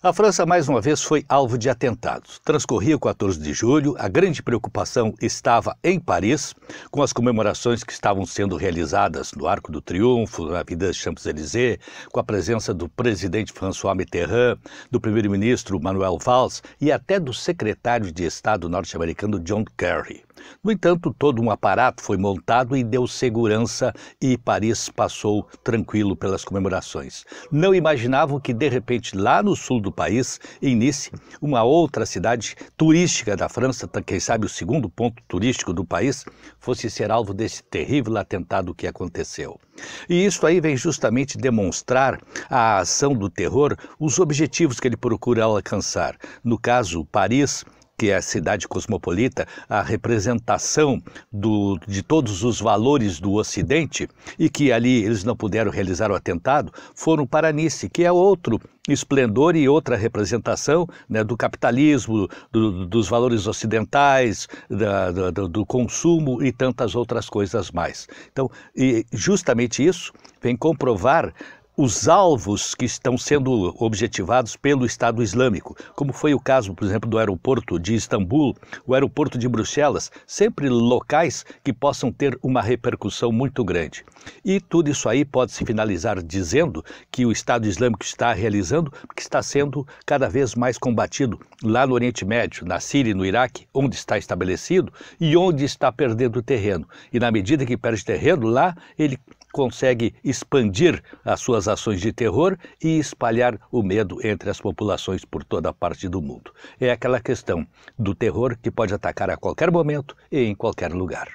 A França mais uma vez foi alvo de atentados. Transcorria o 14 de julho, a grande preocupação estava em Paris, com as comemorações que estavam sendo realizadas no Arco do Triunfo, na de Champs-Élysées, com a presença do presidente François Mitterrand, do primeiro-ministro Manuel Valls e até do secretário de Estado norte-americano John Kerry. No entanto, todo um aparato foi montado e deu segurança e Paris passou tranquilo pelas comemorações. Não imaginavam que de repente lá no sul do do país, em Nice, uma outra cidade turística da França, quem sabe o segundo ponto turístico do país, fosse ser alvo desse terrível atentado que aconteceu. E isso aí vem justamente demonstrar a ação do terror, os objetivos que ele procura alcançar. No caso, Paris, que é a cidade cosmopolita, a representação do, de todos os valores do Ocidente, e que ali eles não puderam realizar o atentado, foram para Nice, que é outro esplendor e outra representação né, do capitalismo, do, dos valores ocidentais, da, do, do, consumo e tantas outras coisas mais. Então, justamente isso vem comprovar os alvos que estão sendo objetivados pelo Estado Islâmico, como foi o caso, por exemplo, do aeroporto de Istambul, o aeroporto de Bruxelas, sempre locais que possam ter uma repercussão muito grande. E tudo isso aí pode se finalizar dizendo que o Estado Islâmico está realizando, que está sendo cada vez mais combatido lá no Oriente Médio, na Síria e no Iraque, onde está estabelecido e onde está perdendo terreno. E na medida que perde terreno lá, ele consegue expandir as suas ações de terror e espalhar o medo entre as populações por toda a parte do mundo. É aquela questão do terror que pode atacar a qualquer momento e em qualquer lugar.